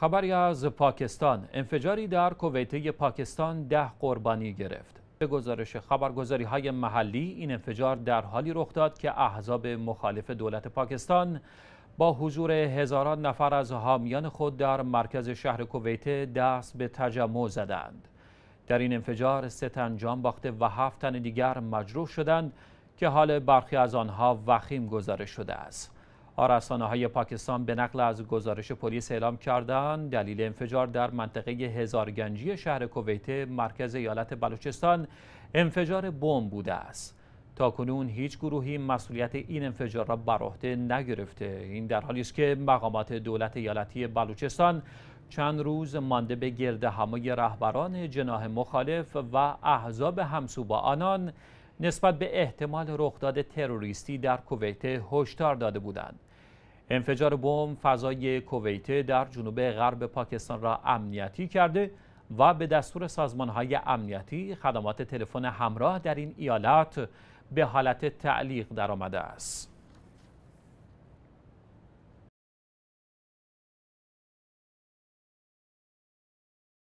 خبری از پاکستان انفجاری در کویته پاکستان ده قربانی گرفت به گزارش خبرگزاری های محلی این انفجار در حالی رخ داد که احزاب مخالف دولت پاکستان با حضور هزاران نفر از حامیان خود در مرکز شهر کویته دست به تجمع زدند در این انفجار سه تن جان باخته و هفت تن دیگر مجروح شدند که حال برخی از آنها وخیم گزارش شده است رسانه های پاکستان به نقل از گزارش پلیس اعلام کردند دلیل انفجار در منطقه هزارگنجی شهر کویت مرکز ایالت بلوچستان انفجار بمب بوده است تا کنون هیچ گروهی مسئولیت این انفجار را بر عهده نگرفته این در حالی است که مقامات دولت ایالتی بلوچستان چند روز مانده به گرد همای رهبران جناح مخالف و احزاب همسو با آنان نسبت به احتمال رخداد تروریستی در کویت هشدار داده بودند انفجار بمب فضای کویت در جنوب غرب پاکستان را امنیتی کرده و به دستور سازمانهای امنیتی خدمات تلفن همراه در این ایالت به حالت تعلیق درآمده است.